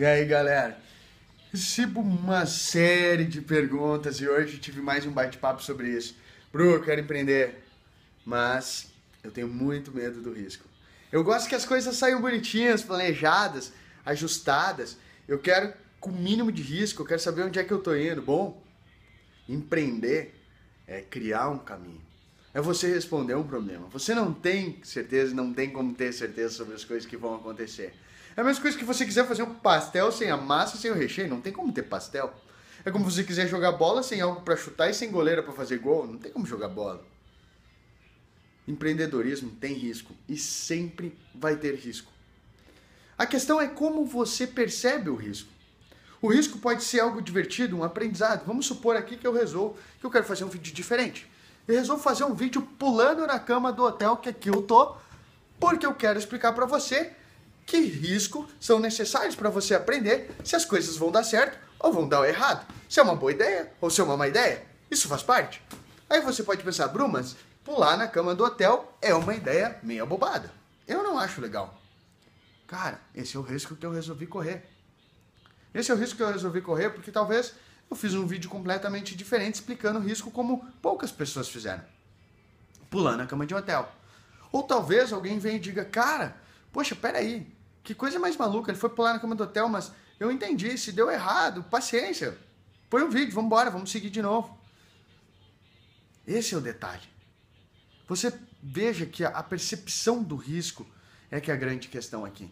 E aí, galera? Recebo uma série de perguntas e hoje tive mais um bate-papo sobre isso. Bru, eu quero empreender, mas eu tenho muito medo do risco. Eu gosto que as coisas saiam bonitinhas, planejadas, ajustadas. Eu quero com o mínimo de risco, eu quero saber onde é que eu tô indo. Bom, empreender é criar um caminho é você responder um problema. Você não tem certeza, não tem como ter certeza sobre as coisas que vão acontecer. É a mesma coisa que você quiser fazer um pastel sem a massa, sem o recheio, não tem como ter pastel. É como você quiser jogar bola sem algo para chutar e sem goleira para fazer gol, não tem como jogar bola. Empreendedorismo tem risco e sempre vai ter risco. A questão é como você percebe o risco. O risco pode ser algo divertido, um aprendizado. Vamos supor aqui que eu resolvo que eu quero fazer um vídeo diferente e resolvo fazer um vídeo pulando na cama do hotel que aqui eu tô, porque eu quero explicar para você que riscos são necessários para você aprender se as coisas vão dar certo ou vão dar errado. Se é uma boa ideia ou se é uma má ideia. Isso faz parte. Aí você pode pensar, Brumas, pular na cama do hotel é uma ideia meio bobada. Eu não acho legal. Cara, esse é o risco que eu resolvi correr. Esse é o risco que eu resolvi correr porque talvez eu fiz um vídeo completamente diferente explicando o risco como poucas pessoas fizeram. Pulando a cama de um hotel. Ou talvez alguém venha e diga, cara, poxa, peraí, que coisa mais maluca, ele foi pular na cama do hotel, mas eu entendi, se deu errado, paciência. Põe o um vídeo, vamos embora, vamos seguir de novo. Esse é o detalhe. Você veja que a percepção do risco é que é a grande questão aqui.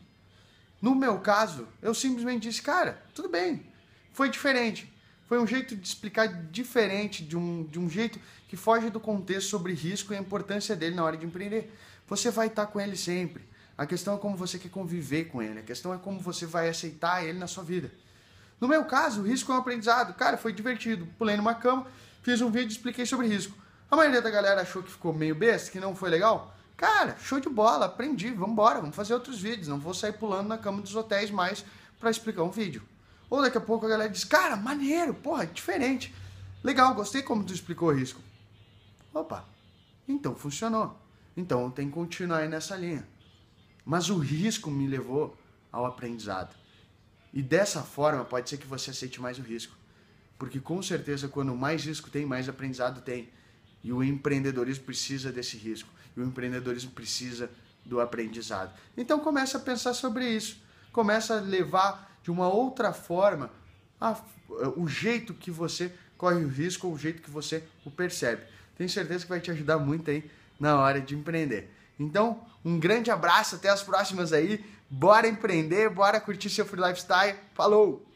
No meu caso, eu simplesmente disse, cara, tudo bem, foi diferente. Foi um jeito de explicar diferente, de um, de um jeito que foge do contexto sobre risco e a importância dele na hora de empreender. Você vai estar com ele sempre. A questão é como você quer conviver com ele, a questão é como você vai aceitar ele na sua vida. No meu caso, o risco é um aprendizado. Cara, foi divertido. Pulei numa cama, fiz um vídeo e expliquei sobre risco. A maioria da galera achou que ficou meio besta, que não foi legal. Cara, show de bola, aprendi, vamos embora, vamos fazer outros vídeos. Não vou sair pulando na cama dos hotéis mais para explicar um vídeo. Ou daqui a pouco a galera diz, cara, maneiro, porra, é diferente. Legal, gostei como tu explicou o risco. Opa, então funcionou. Então tem que continuar aí nessa linha. Mas o risco me levou ao aprendizado. E dessa forma pode ser que você aceite mais o risco. Porque com certeza quando mais risco tem, mais aprendizado tem. E o empreendedorismo precisa desse risco. E o empreendedorismo precisa do aprendizado. Então começa a pensar sobre isso. Começa a levar de uma outra forma a, eh, o jeito que você corre o risco, o jeito que você o percebe. Tenho certeza que vai te ajudar muito aí na hora de empreender. Então, um grande abraço, até as próximas aí. Bora empreender, bora curtir seu free lifestyle. Falou!